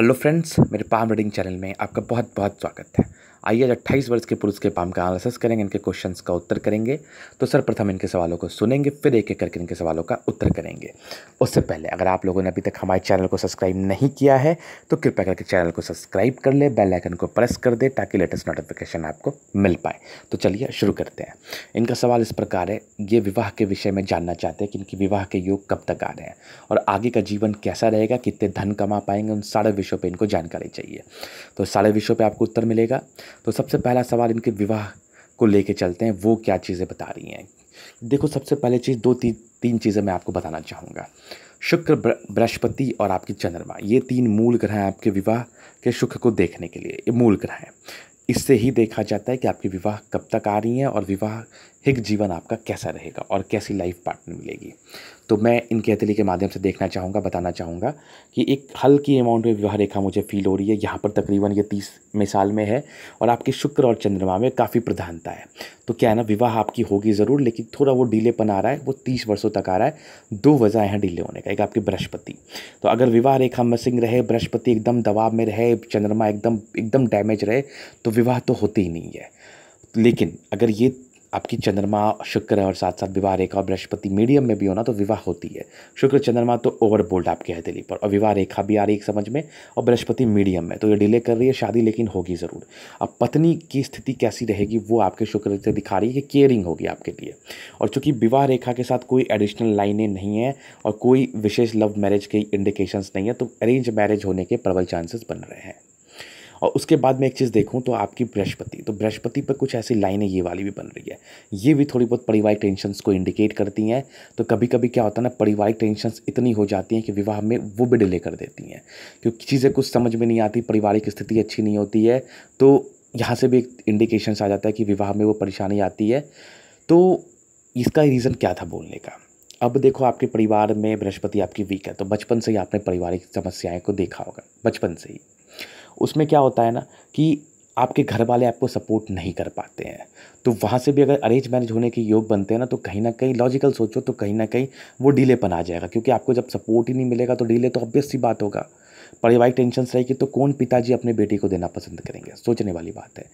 hello friends मेरे palm reading channel में आपका बहुत बहुत स्वागत है आइए आज अट्ठाईस वर्ष के पुरुष के पाम का एनालिसिस करेंगे इनके क्वेश्चन का उत्तर करेंगे तो सर्वप्रथम इनके सवालों को सुनेंगे फिर एक एक करके इनके सवालों का उत्तर करेंगे उससे पहले अगर आप लोगों ने अभी तक हमारे चैनल को सब्सक्राइब नहीं किया है तो कृपया करके चैनल को सब्सक्राइब कर ले बेल आइकन को प्रेस कर दे ताकि लेटेस्ट नोटिफिकेशन आपको मिल पाए तो चलिए शुरू करते हैं इनका सवाल इस प्रकार है ये विवाह के विषय में जानना चाहते हैं कि इनकी विवाह के योग कब तक आ रहे हैं और आगे का जीवन कैसा रहेगा कितने धन कमा पाएंगे उन सारे विषयों पर इनको जानकारी चाहिए तो सारे विषयों पर आपको उत्तर मिलेगा तो सबसे पहला सवाल इनके विवाह को लेके चलते हैं वो क्या चीज़ें बता रही हैं देखो सबसे पहले चीज़ दो ती, तीन चीज़ें मैं आपको बताना चाहूँगा शुक्र बृहस्पति और आपकी चंद्रमा ये तीन मूल ग्रह हैं आपके विवाह के सुख को देखने के लिए ये मूल ग्रह हैं इससे ही देखा जाता है कि आपकी विवाह कब तक आ रही हैं और विवाह हिक जीवन आपका कैसा रहेगा और कैसी लाइफ पार्टनर मिलेगी तो मैं इन हथेली के माध्यम से देखना चाहूँगा बताना चाहूँगा कि एक हल्की अमाउंट में विवाह रेखा मुझे फील हो रही है यहाँ पर तकरीबन ये तीस मिसाल में है और आपके शुक्र और चंद्रमा में काफ़ी प्रधानता है तो क्या है ना विवाह आपकी होगी ज़रूर लेकिन थोड़ा वो डीलेपन आ रहा है वो तीस वर्षों तक आ रहा है दो वजह हैं डीले होने का एक आपकी बृहस्पति तो अगर विवाह रेखा मसिंग रहे बृहस्पति एकदम दबाव में रहे चंद्रमा एकदम एकदम डैमेज रहे तो विवाह तो होती ही नहीं है लेकिन अगर ये आपकी चंद्रमा शुक्र और साथ साथ विवाह रेखा और बृहस्पति मीडियम में भी होना तो विवाह होती है शुक्र चंद्रमा तो ओवर बोल्ड आपके हथेली पर और विवाह रेखा भी आ रही है समझ में और बृहस्पति मीडियम में तो ये डिले कर रही है शादी लेकिन होगी ज़रूर अब पत्नी की स्थिति कैसी रहेगी वो आपके शुक्र से दिखा रही है कि केयरिंग होगी आपके लिए और चूँकि विवाह रेखा के साथ कोई एडिशनल लाइनें नहीं है और कोई विशेष लव मैरिज के इंडिकेशंस नहीं है तो अरेंज मैरिज होने के प्रबल चांसेस बन रहे हैं और उसके बाद मैं एक चीज़ देखूँ तो आपकी बृहस्पति तो बृहस्पति पर कुछ ऐसी लाइनें ये वाली भी बन रही है ये भी थोड़ी बहुत पारिवारिक टेंशन को इंडिकेट करती हैं तो कभी कभी क्या होता है ना पारिवारिक टेंशन इतनी हो जाती हैं कि विवाह में वो भी डिले कर देती हैं क्योंकि चीज़ें कुछ समझ में नहीं आती पारिवारिक स्थिति अच्छी नहीं होती है तो यहाँ से भी एक इंडिकेशन आ जाता है कि विवाह में वो परेशानी आती है तो इसका रीज़न क्या था बोलने का अब देखो आपके परिवार में बृहस्पति आपकी वीक है तो बचपन से ही आपने पारिवारिक समस्याएं को देखा होगा बचपन से ही उसमें क्या होता है ना कि आपके घर वाले आपको सपोर्ट नहीं कर पाते हैं तो वहाँ से भी अगर अरेंज मैरिज होने के योग बनते हैं ना तो कहीं ना कहीं लॉजिकल सोचो तो कहीं ना कहीं वो डीलेपन आ जाएगा क्योंकि आपको जब सपोर्ट ही नहीं मिलेगा तो डिले तो ऑब्वियस सी बात होगा पारिवारिक टेंशन रहेगी तो कौन पिताजी अपने बेटे को देना पसंद करेंगे सोचने वाली बात है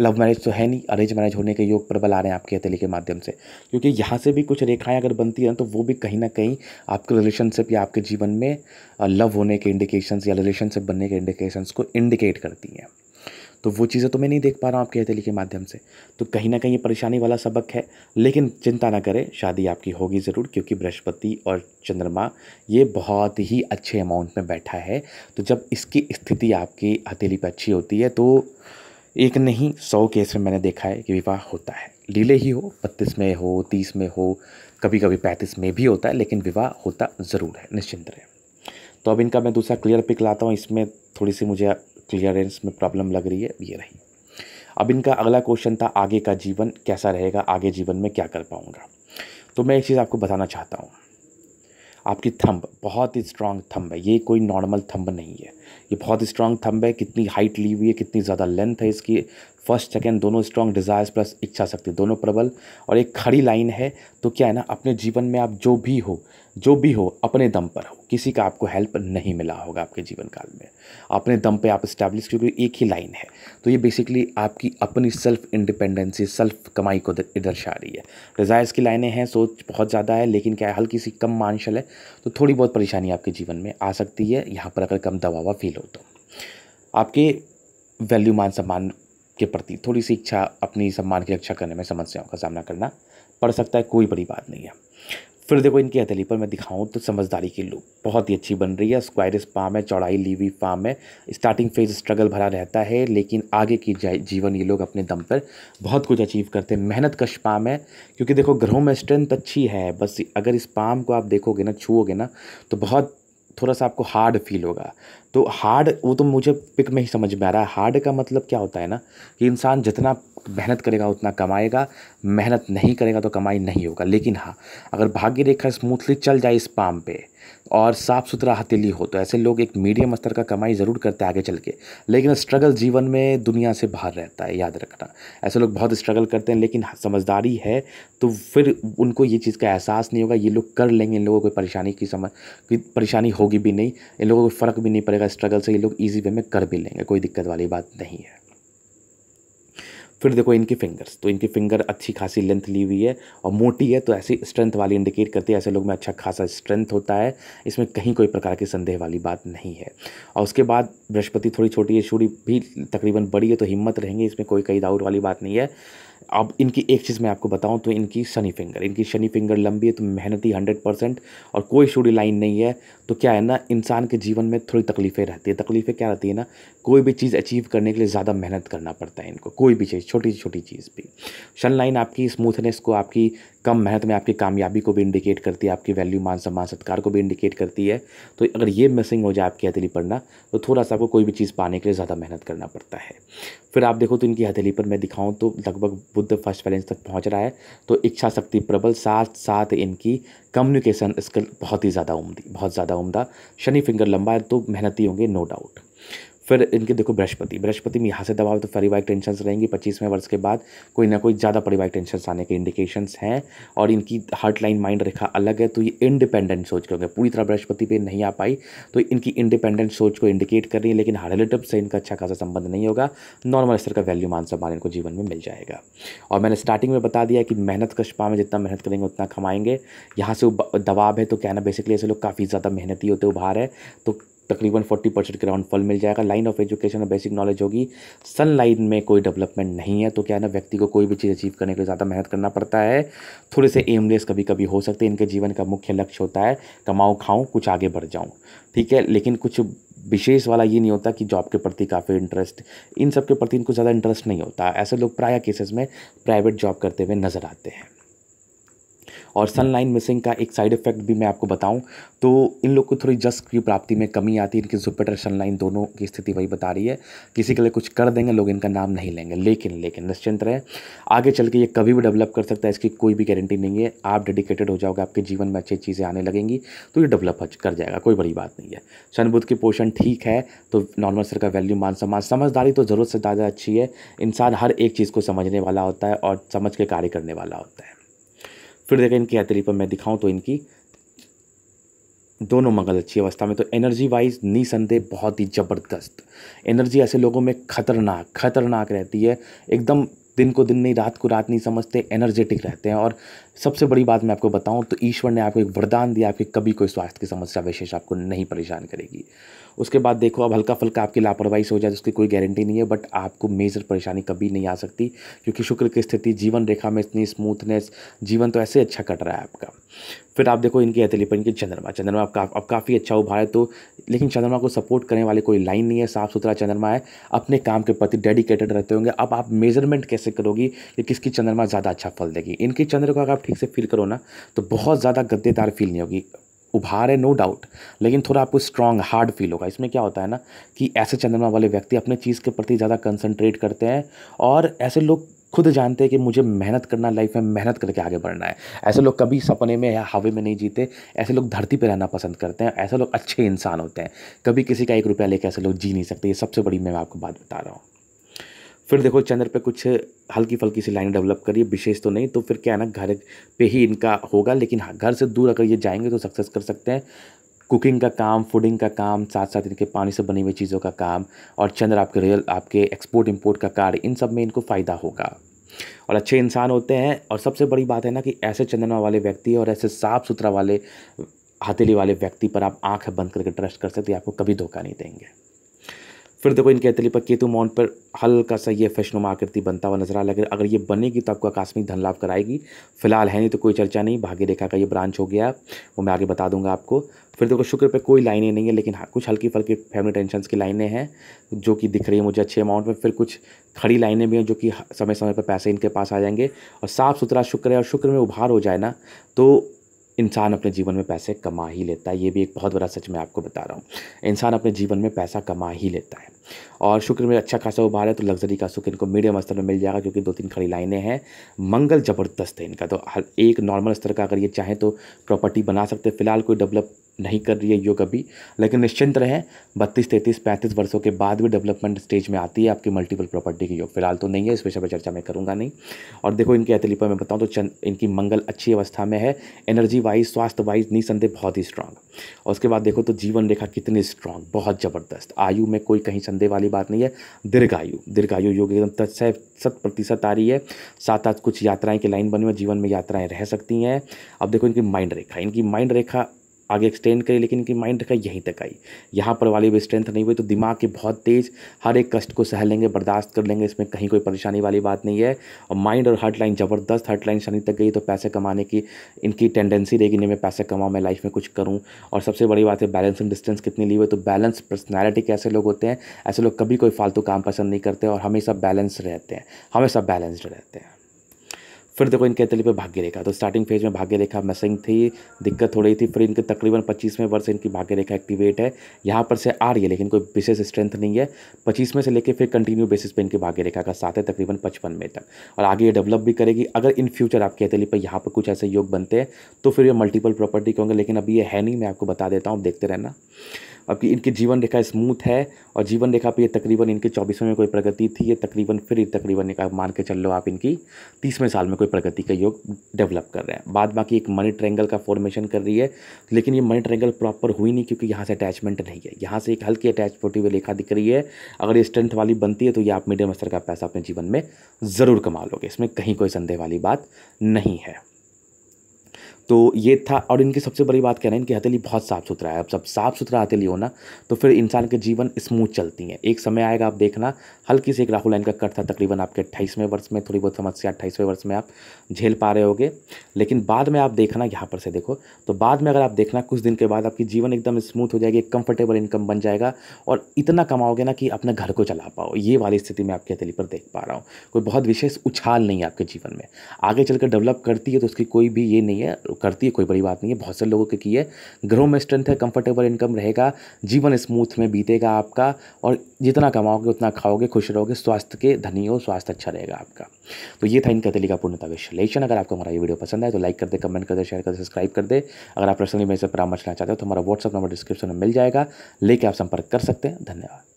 लव मैरिज तो है नहीं अरेंज मैरिज होने के योग प्रबल आ रहे हैं आपके हथेली के माध्यम से क्योंकि यहाँ से भी कुछ रेखाएँ अगर बनती हैं तो वो भी कहीं ना कहीं आपके रिलेशनशिप या आपके जीवन में लव uh, होने के इंडिकेशंस या रिलेशनशिप बनने के इंडिकेशंस को इंडिकेट करती हैं तो वो चीज़ें तो मैं नहीं देख पा रहा हूँ आपके हथेली के माध्यम से तो कहीं ना कहीं ये परेशानी वाला सबक है लेकिन चिंता ना करें शादी आपकी होगी ज़रूर क्योंकि बृहस्पति और चंद्रमा ये बहुत ही अच्छे अमाउंट में बैठा है तो जब इसकी स्थिति आपकी हथेली पर अच्छी होती है तो एक नहीं सौ केस में मैंने देखा है कि विवाह होता है लीले ही हो बत्तीस में हो तीस में हो कभी कभी पैंतीस में भी होता है लेकिन विवाह होता ज़रूर है निश्चिंत रहे तो अब इनका मैं दूसरा क्लियर पिक लाता हूँ इसमें थोड़ी सी मुझे क्लियरेंस में प्रॉब्लम लग रही है ये रही अब इनका अगला क्वेश्चन था आगे का जीवन कैसा रहेगा आगे जीवन में क्या कर पाऊँगा तो मैं एक चीज़ आपको बताना चाहता हूँ आपकी थंब बहुत ही स्ट्रांग थंब है ये कोई नॉर्मल थंब नहीं है ये बहुत स्ट्रांग थंब है कितनी हाइट ली हुई है कितनी ज़्यादा लेंथ है इसकी फर्स्ट सेकेंड दोनों स्ट्रॉन्ग डिज़ायर्स प्लस इच्छा शक्ति दोनों प्रबल और एक खड़ी लाइन है तो क्या है ना अपने जीवन में आप जो भी हो जो भी हो अपने दम पर हो किसी का आपको हेल्प नहीं मिला होगा आपके जीवन काल में अपने दम पे आप इस्टेब्लिश क्योंकि एक ही लाइन है तो ये बेसिकली आपकी अपनी सेल्फ इंडिपेंडेंसी सेल्फ कमाई को दर्शा रही है डिज़ायर्स की लाइनें हैं सोच बहुत ज़्यादा है लेकिन क्या है हल्की सी कम मानशल है तो थोड़ी बहुत परेशानी आपके जीवन में आ सकती है यहाँ पर अगर कम दबावा फील हो तो आपके वैल्यू मान सम्मान के प्रति थोड़ी सी इच्छा अपनी सम्मान की रक्षा करने में समस्याओं का सामना करना पड़ सकता है कोई बड़ी बात नहीं है फिर देखो इनकी हथेली पर मैं दिखाऊं तो समझदारी की लूप बहुत ही अच्छी बन रही है स्क्वायरिस फार्म है चौड़ाई लीवी फार्म है स्टार्टिंग फेज स्ट्रगल भरा रहता है लेकिन आगे की जीवन ये लोग अपने दम पर बहुत कुछ अचीव करते हैं मेहनत कश पाम है क्योंकि देखो ग्रहों में स्ट्रेंथ अच्छी है बस अगर इस पाम को आप देखोगे ना छूओगे ना तो बहुत थोड़ा सा आपको हार्ड फील होगा तो हार्ड वो तो मुझे पिक में ही समझ में आ रहा है हार्ड का मतलब क्या होता है ना कि इंसान जितना मेहनत करेगा उतना कमाएगा मेहनत नहीं करेगा तो कमाई नहीं होगा लेकिन हाँ अगर भाग्य रेखा स्मूथली चल जाए इस पाम पे और साफ़ सुथरा हथेली हो तो ऐसे लोग एक मीडियम स्तर का कमाई ज़रूर करते हैं आगे चल के लेकिन स्ट्रगल जीवन में दुनिया से बाहर रहता है याद रखना ऐसे लोग बहुत स्ट्रगल करते हैं लेकिन हाँ, समझदारी है तो फिर उनको ये चीज़ का एहसास नहीं होगा ये लोग कर लेंगे इन लोगों को परेशानी की समझ परेशानी होगी भी नहीं इन लोगों को फ़र्क भी नहीं पड़ेगा का स्ट्रगल से ये लोग ईजी वे में कर भी लेंगे कोई दिक्कत वाली बात नहीं है फिर देखो इनकी फिंगर्स तो इनकी फिंगर अच्छी खासी लेंथ ली हुई है और मोटी है तो ऐसी स्ट्रेंथ वाली इंडिकेट करती है ऐसे लोग में अच्छा खासा स्ट्रेंथ होता है इसमें कहीं कोई प्रकार की संदेह वाली बात नहीं है और उसके बाद बृहस्पति थोड़ी छोटी है सूर्य भी तकरीबन बड़ी है तो हिम्मत रहेंगे इसमें कोई कई दाऊर वाली बात नहीं है अब इनकी एक चीज़ मैं आपको बताऊं तो इनकी शनी फिंगर इनकी शनी फिंगर लंबी है तो मेहनती हंड्रेड परसेंट और कोई स्टोरी लाइन नहीं है तो क्या है ना इंसान के जीवन में थोड़ी तकलीफ़ें रहती है तकलीफ़ें क्या रहती है ना कोई भी चीज़ अचीव करने के लिए ज़्यादा मेहनत करना पड़ता है इनको कोई भी चीज़ छोटी छोटी चीज़ भी शन लाइन आपकी स्मूथनेस को आपकी कम मेहनत में आपकी कामयाबी को भी इंडिकेट करती है आपकी वैल्यू मान सम्मान सत्कार को भी इंडिकेट करती है तो अगर ये मिसिंग हो जाए आपकी हथेली पढ़ना तो थोड़ा सा आपको कोई भी चीज़ पाने के लिए ज़्यादा मेहनत करना पड़ता है फिर आप देखो तो इनकी हथेली पर मैं दिखाऊँ तो लगभग बुद्ध फर्स्ट बैलेंस तक पहुंच रहा है तो इच्छा शक्ति प्रबल साथ साथ इनकी कम्युनिकेशन स्किल बहुत ही ज़्यादा उमदी बहुत ज़्यादा उमदा शनि फिंगर लंबा है तो मेहनती होंगे नो डाउट फिर इनके देखो बृहस्पति बृहस्पति में यहाँ से दबाव तो पारिवारिक टेंशन रहेंगी पच्चीसवें वर्ष के बाद कोई ना कोई ज़्यादा पारिवारिक टेंशन आने के इंडिकेशंस हैं और इनकी हार्ट लाइन माइंड रेखा अलग है तो ये इंडिपेंडेंट सोच के होंगे पूरी तरह बृहस्पति पे नहीं आ पाई तो इनकी इंडिपेंडेंट सोच को इंडिकेट कर रही है लेकिन रिलेटिव से इनका अच्छा खासा संबंध नहीं होगा नॉर्मल स्तर का वैल्यू मान सम्मान इनको जीवन में मिल जाएगा और मैंने स्टार्टिंग में बता दिया कि मेहनत कशपा में जितना मेहनत करेंगे उतना कमाएंगे यहाँ से दबाव है तो कहना बेसिकली ऐसे लोग काफ़ी ज़्यादा मेहनती होते उभार है तो तकरीबन 40 परसेंट के राउंड फल मिल जाएगा लाइन ऑफ एजुकेशन और बेसिक नॉलेज होगी सन लाइन में कोई डेवलपमेंट नहीं है तो क्या है ना व्यक्ति को कोई भी चीज़ अचीव करने के लिए ज़्यादा मेहनत करना पड़ता है थोड़े से एमलेस कभी कभी हो सकते हैं इनके जीवन का मुख्य लक्ष्य होता है कमाऊँ खाऊँ कुछ आगे बढ़ जाऊँ ठीक है लेकिन कुछ विशेष वाला ये नहीं होता कि जॉब के प्रति काफ़ी इंटरेस्ट इन सब के प्रति इनको ज़्यादा इंटरेस्ट नहीं होता ऐसे लोग प्राय केसेस में प्राइवेट जॉब करते हुए नज़र आते हैं और सनलाइन मिसिंग का एक साइड इफेक्ट भी मैं आपको बताऊं तो इन लोग को थोड़ी जस्ट की प्राप्ति में कमी आती है इनकी जुपिटर सनलाइन दोनों की स्थिति वही बता रही है किसी के लिए कुछ कर देंगे लोग इनका नाम नहीं लेंगे लेकिन लेकिन निश्चिंत रहें आगे चल के ये कभी भी डेवलप कर सकता है इसकी कोई भी गारंटी नहीं है आप डेडिकेटेड हो जाओगे आपके जीवन में अच्छी चीज़ें आने लगेंगी तो ये डेवलप कर जाएगा कोई बड़ी बात नहीं है सन बुद्ध की पोषण ठीक है तो नॉर्मल सर का वैल्यू मान सम्मान समझदारी तो ज़रूरत से ज़्यादा अच्छी है इंसान हर एक चीज़ को समझने वाला होता है और समझ के कार्य करने वाला होता है फिर देखा इनकी हथेली पर मैं दिखाऊं तो इनकी दोनों मंगल अच्छी अवस्था में तो एनर्जी वाइज निसंदेह बहुत ही ज़बरदस्त एनर्जी ऐसे लोगों में खतरनाक खतरनाक रहती है एकदम दिन को दिन नहीं रात को रात नहीं समझते एनर्जेटिक रहते हैं और सबसे बड़ी बात मैं आपको बताऊं तो ईश्वर ने आपको एक वरदान दिया आपके कभी कोई स्वास्थ्य की समस्या विशेष आपको नहीं परेशान करेगी उसके बाद देखो अब हल्का फुल्का आपकी लापरवाही से हो जाए तो उसकी कोई गारंटी नहीं है बट आपको मेजर परेशानी कभी नहीं आ सकती क्योंकि शुक्र की स्थिति जीवन रेखा में इतनी स्मूथनेस जीवन तो ऐसे अच्छा कट रहा है आपका फिर आप देखो इनके हथेली पर इनके चंद्रमा चंद्रमा आपका अब काफ़ी अच्छा उभार है तो लेकिन चंद्रमा को सपोर्ट करने वाली कोई लाइन नहीं है साफ सुथरा चंद्रमा है अपने काम के प्रति डेडिकेटेड रहते होंगे अब आप मेजरमेंट कैसे करोगी कि किसकी चंद्रमा ज़्यादा अच्छा फल देगी इनके चंद्र को अगर आप ठीक से फील करो ना तो बहुत ज़्यादा गद्देदार फील नहीं होगी उभार है नो डाउट लेकिन थोड़ा आपको स्ट्रांग हार्ड फील होगा इसमें क्या होता है ना कि ऐसे चंद्रमा वाले व्यक्ति अपने चीज़ के प्रति ज़्यादा कंसंट्रेट करते हैं और ऐसे लोग खुद जानते हैं कि मुझे मेहनत करना लाइफ में मेहनत करके आगे बढ़ना है ऐसे लोग कभी सपने में या हवे में नहीं जीते ऐसे लोग धरती पर रहना पसंद करते हैं ऐसे लोग अच्छे इंसान होते हैं कभी किसी का एक रुपया लेकर ऐसे लोग जी नहीं सकते ये सबसे बड़ी मैं आपको बात बता रहा हूँ फिर देखो चंद्र पे कुछ हल्की फल्की सी लाइन डेवलप करिए विशेष तो नहीं तो फिर क्या है ना घर पे ही इनका होगा लेकिन हाँ, घर से दूर अगर ये जाएंगे तो सक्सेस कर सकते हैं कुकिंग का काम फूडिंग का काम साथ साथ इनके पानी से बनी हुई चीज़ों का काम और चंद्र आपके रियल आपके एक्सपोर्ट इम्पोर्ट का कार्य इन सब में इनको फ़ायदा होगा और अच्छे इंसान होते हैं और सबसे बड़ी बात है ना कि ऐसे चंद्रमा वाले व्यक्ति और ऐसे साफ़ सुथरा वाले हथेली वाले व्यक्ति पर आप आंख बंद करके ट्रस्ट कर सकते आपको कभी धोखा नहीं देंगे फिर देखो इनके अतली पर केतु माउंट पर हल्का सा ये फैशनुमा आकृति बनता हुआ नजर आ लगा अगर ये बनेगी तो आपको आकस्मिक धन लाभ कराएगी फिलहाल है नहीं तो कोई चर्चा नहीं भाग्य रेखा का ये ब्रांच हो गया वो मैं आगे बता दूंगा आपको फिर देखो शुक्र पे कोई लाइनें नहीं है लेकिन हाँ, कुछ हल्की फल्की फैमिली टेंशन की लाइनें हैं जो कि दिख रही है मुझे अच्छे अमाउंट में फिर कुछ खड़ी लाइनें भी हैं जो कि समय समय पर पैसे इनके पास आ जाएंगे और साफ़ सुथरा शुक्र है और शुक्र में उभार हो जाए ना तो इंसान अपने जीवन में पैसे कमा ही लेता है ये भी एक बहुत बड़ा सच मैं आपको बता रहा हूँ इंसान अपने जीवन में पैसा कमा ही लेता है और शुक्र में अच्छा खासा उभार है तो लग्जरी का सुख इनको मीडियम स्तर में मिल जाएगा क्योंकि दो तीन खड़ी लाइनें हैं मंगल ज़बरदस्त है इनका तो एक नॉर्मल स्तर का अगर ये चाहें तो प्रॉपर्टी बना सकते फिलहाल कोई डेवलप नहीं कर रही है योग अभी लेकिन निश्चिंत रहें बत्तीस तैंतीस पैंतीस वर्षों के बाद भी डेवलपमेंट स्टेज में आती है आपकी मल्टीपल प्रॉपर्टी की योग फिलहाल तो नहीं है इस विषय पर चर्चा मैं करूँगा नहीं और देखो इनके ऐतली पर मैं बताऊँ तो चंद इनकी मंगल अच्छी अवस्था में है एनर्जी वाइज स्वास्थ्य वाइज निसंदेह बहुत ही स्ट्रांग और उसके बाद देखो तो जीवन रेखा कितनी स्ट्रांग बहुत ज़बरदस्त आयु में कोई कहीं संदेह वाली बात नहीं है दीर्घायु दीर्घायु योग एकदम तत्सय शत प्रतिशत आ रही है साथ साथ कुछ यात्राएं की लाइन बनी हुई जीवन में यात्राएं रह सकती हैं अब देखो इनकी माइंड रेखा इनकी माइंड रेखा आगे एक्सटेंड करी लेकिन इनकी माइंड का यहीं तक आई यहाँ पर वाली भी स्ट्रेंथ नहीं हुई तो दिमाग के बहुत तेज़ हर एक कष्ट को सह लेंगे बर्दाश्त कर लेंगे इसमें कहीं कोई परेशानी वाली बात नहीं है और माइंड और हार्ट लाइन ज़बरदस्त हार्ट लाइन शनि तक गई तो पैसे कमाने की इनकी टेंडेंसी रहेगी नहीं मैं पैसे कमाऊँ मैं लाइफ में कुछ करूँ और सबसे बड़ी बात है बैलेंस एंड डिस्टेंस कितनी ली हुई तो बैलेंस पर्सनैलिटी के ऐसे लोग होते हैं ऐसे लोग कभी कोई फालतू काम पसंद नहीं करते और हमेशा बैलेंस रहते हैं हमेशा बैलेंस्ड रहते हैं फिर देखो इनके तली पे भाग्य रेखा तो स्टार्टिंग फेज में भाग्य रेखा मसिंग थी दिक्कत हो रही थी फिर इनके तकरीबन पच्चीसवें वर्ष इनकी भाग्य रेखा एक्टिवेट है यहाँ पर से आ रही है लेकिन कोई विशेष स्ट्रेंथ नहीं है पच्चीसवें से लेकर फिर कंटिन्यू बेसिस पे इनकी भाग्य रेखा का साथ है तकरीबन पचपन में तक और आगे ये डेवलप भी करेगी अगर इन फ्यूचर आपके तिली पर यहाँ पर कुछ ऐसे योग बनते हैं तो फिर ये मल्टीपल प्रॉपर्टी होंगे लेकिन अभी ये है नहीं मैं आपको बता देता हूँ देखते रहना आपकी इनकी जीवन रेखा स्मूथ है और जीवन रेखा पे ये तकरीबन इनके चौबीसवें में कोई प्रगति थी ये तकरीबन फिर तकरीबन मान के चल लो आप इनकी तीसवें साल में कोई प्रगति का योग डेवलप कर रहे हैं बाद बाकी एक मनी ट्रैंगल का फॉर्मेशन कर रही है लेकिन ये मनी ट्रैंगल प्रॉपर हुई नहीं क्योंकि यहाँ से अटैचमेंट नहीं है यहाँ से एक हल्की अटैच होती हुई रेखा दिख रही है अगर ये स्ट्रेंथ वाली बनती है तो ये आप मीडियम स्तर का पैसा अपने जीवन में ज़रूर कमा लोगे इसमें कहीं कोई संदेह वाली बात नहीं है तो ये था और इनकी सबसे बड़ी बात कह रहे हैं इनकी हथेली बहुत साफ़ सुथरा है अब सब साफ़ सुथरा हथेली हो ना तो फिर इंसान के जीवन स्मूथ चलती हैं एक समय आएगा आप देखना हल्की से एक राहुल लाइन का कट था तकरीबन आपके अट्ठाईसवें वर्ष में थोड़ी बहुत समस्या अट्ठाईसवें वर्ष में आप झेल पा रहे होगे लेकिन बाद में आप देखना यहाँ पर से देखो तो बाद में अगर आप देखना कुछ दिन के बाद आपकी जीवन एकदम स्मूथ हो जाएगी एक कंफर्टेबल इनकम बन जाएगा और इतना कमाओगे ना कि अपने घर को चला पाओ ये वाली स्थिति मैं आपकी हथेली पर देख पा रहा हूँ कोई बहुत विशेष उछाल नहीं है आपके जीवन में आगे चलकर डेवलप करती है तो उसकी कोई भी ये नहीं है करती है कोई बड़ी बात नहीं है बहुत से लोगों के की है ग्रो में स्ट्रेंथ है कंफर्टेबल इनकम रहेगा जीवन स्मूथ में बीतेगा आपका और जितना कमाओगे उतना खाओगे खुश रहोगे स्वास्थ्य के धनी हो स्वास्थ्य अच्छा रहेगा आपका तो ये था इनका तरीका पूर्णता विश्लेषण अगर आपको हमारा ये वीडियो पसंद आए तो लाइक कर दे कमेंट कर दे शेयर कर दे सब्सक्राइब कर दे अगर आप पर्सनली मेरे से परामर्श लेना चाहते हो तो हमारा व्हाट्सअप नंबर डिस्क्रिप्शन में मिल जाएगा लेके आप संपर्क कर सकते हैं धन्यवाद